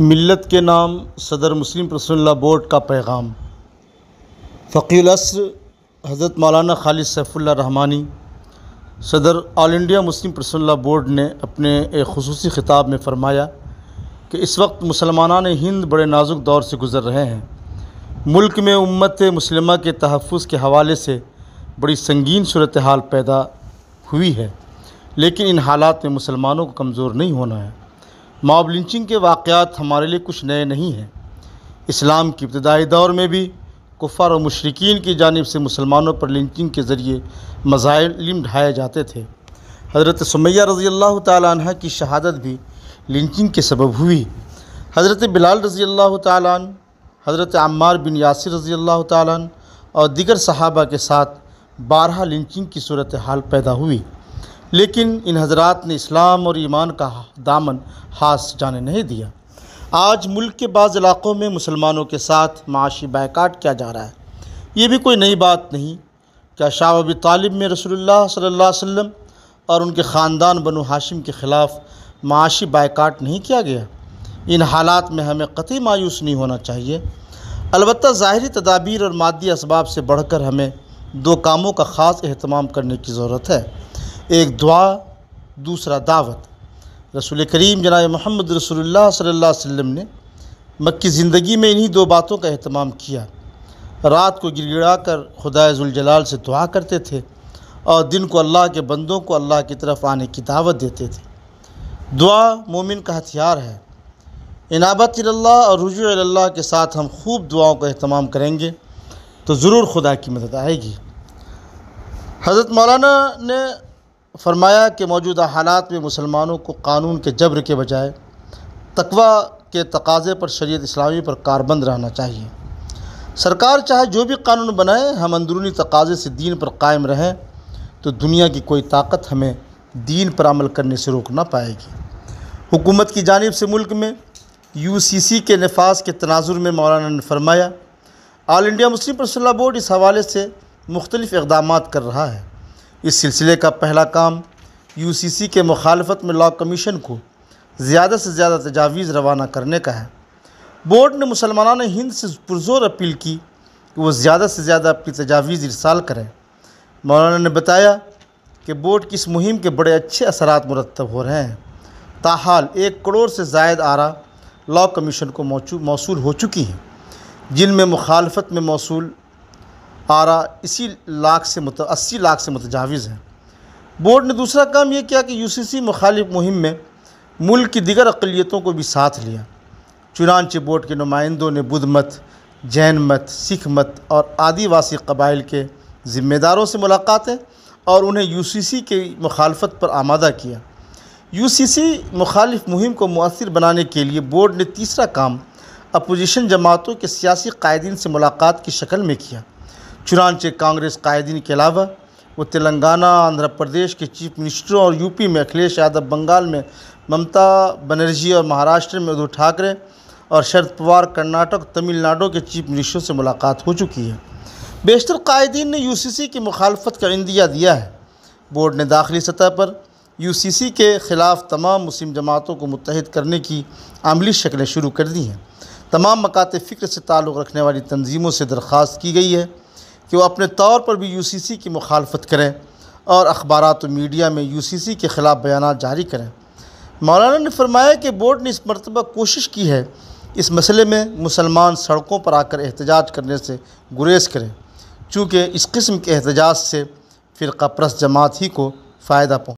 मिलत के नाम सदर मुस्लिम प्रसल्ला बोर्ड का पैगाम असर हज़रत मौलाना खालिद सैफुल्ला रहमानी सदर all India Muslim personal board ने अपने एक खसूस ख़िताब में फ़रमाया कि इस वक्त मुसलमान हिंद बड़े नाजुक दौर से गुज़र रहे हैं मुल्क में उम्मत मुसलमा के तहफ़ के हवाले से बड़ी संगीन सूरत हाल पैदा हुई है लेकिन इन हालात में मुसलमानों को कमज़ोर नहीं होना है मॉब लिंचिंग के वाक़ात हमारे लिए कुछ नए नहीं हैं इस्लाम के इब्तदाई दौर में भी कुफ़ार और मशरकिन की जानब से मुसलमानों पर लिंचिंग के ज़रिए मज़ालिम ढाए जाते थे हज़रत सुमैया रज़ी अल्लाह तह की शहादत भी लिंचिंग के सबब हुई हज़रत बिलाल रज़ी अल्लाह तन हज़रत अम्मार बिन यासिर रज़ी अल्लाह तन और दिगर सहाबा के साथ बारह लिंचिंग की सूरत हाल पैदा हुई लेकिन इन हजरात ने इस्लाम और ईमान का दामन हास जाने नहीं दिया आज मुल्क के बाद इलाक़ों में मुसलमानों के साथ माशी बैकाट किया जा रहा है ये भी कोई नई बात नहीं क्या शाह तालिब में रसोल्ला सल्ला वम और उनके ख़ानदान बनो हाशिम के ख़िलाफ़ माशी बायकाट नहीं किया गया इन हालात में हमें कतई मायूस नहीं होना चाहिए अलबत् ज़ाहरी तदाबीर और मादी इसबाब से बढ़कर हमें दो कामों का ख़ास अहतमाम करने की ज़रूरत है एक दुआ दूसरा दावत रसूल करीम जनाब मोहम्मद रसोल्ला सल्ला वम ने मक्की ज़िंदगी में इन्हीं दो बातों का अहतमाम किया रात को गिड़गिड़ा कर खुदाजलाल से दुआ करते थे और दिन को अल्लाह के बंदों को अल्लाह की तरफ आने की दावत देते थे दुआ मोमिन का हथियार है इनाबत और रजू अल्लाह के साथ हम खूब दुआओं का अहतमाम करेंगे तो ज़रूर खुदा की मदद आएगी हज़रत मौलाना ने फरमाया कि मौजूदा हालात में मुसलमानों को कानून के जबर के बजाय तकवा के तकाजे पर शरीयत इस्लामी पर कारबंद रहना चाहिए सरकार चाहे जो भी कानून बनाए हम अंदरूनी तकाजे से दीन पर कायम रहें तो दुनिया की कोई ताकत हमें दीन पर अमल करने से रोक ना पाएगी हुकूमत की जानब से मुल्क में यू सी सी के नफाज के तनाजुर में मौलाना ने फरमाया आल इंडिया मुस्लिम परसल्ला बोर्ड इस हवाले से मुख्तलिफ़ इकदाम कर रहा है इस सिलसिले का पहला काम यूसीसी के मुखालफत में लॉ कमीशन को ज़्यादा से ज़्यादा तजावीज़ रवाना करने का है बोर्ड ने ने हिंद से पुरजोर अपील की कि वो ज़्यादा से ज़्यादा अपनी तजावीज़ इरसाल करें मौलाना ने बताया कि बोर्ड की इस मुहिम के बड़े अच्छे असर मुरतब हो रहे हैं ताहाल एक करोड़ से जायद आरा लॉ कमीशन को मौसू हो चुकी हैं जिनमें मुखालफत में मौसू आरा इसी लाख से मत अस्सी लाख से मतजावज़ है बोर्ड ने दूसरा काम यह किया कि यू सी सी मुखालिफ मुहिम में मुल्क की दिगर अकलीतों को भी साथ लिया चुनानच बोर्ड के नुमाइंदों ने बुद्ध मत जैन मत सिख मत और आदिवासी कबाइल के ज़िम्मेदारों से मुलाकातें और उन्हें यू सी सी की मुखालफत पर आमादा किया यू सी सी मुखालिफ मुहिम को मौसर बनाने के लिए बोर्ड ने तीसरा काम अपोजिशन जमातों के सियासी कायदीन से मुलाकात की शक्ल में किया चुनानचे कांग्रेस कायदीन के अलावा वो तेलंगाना आंध्र प्रदेश के चीफ मिनिस्टरों और यूपी में अखिलेश यादव बंगाल में ममता बनर्जी और महाराष्ट्र में उद्धव ठाकरे और शरद पवार कर्नाटक तमिलनाडु के चीफ मिनिस्टरों से मुलाकात हो चुकी है बेशतर कायदीन ने यूसीसी की मुखालफत का इंदिया दिया है बोर्ड ने दाखिली सतह पर यूसीसी के ख़िलाफ़ तमाम मुस्लिम जमातों को मुतहद करने की आमली शक्लें शुरू कर दी हैं तमाम मकात फ़िक्र से ताल्लुक़ रखने वाली तंजीमों से दरख्वास्त की गई है कि वह अपने तौर पर भी यूसीसी की मुखालफत करें और अखबार तो मीडिया में यूसीसी के ख़िलाफ़ बयान जारी करें मौलाना ने फरमाया कि बोर्ड ने इस मरतबा कोशिश की है इस मसले में मुसलमान सड़कों पर आकर एहतजाज करने से गुरेज करें चूँकि इस किस्म के एहतजाज से फ़िरका परस्त जमात ही को फ़ायदा पहुँच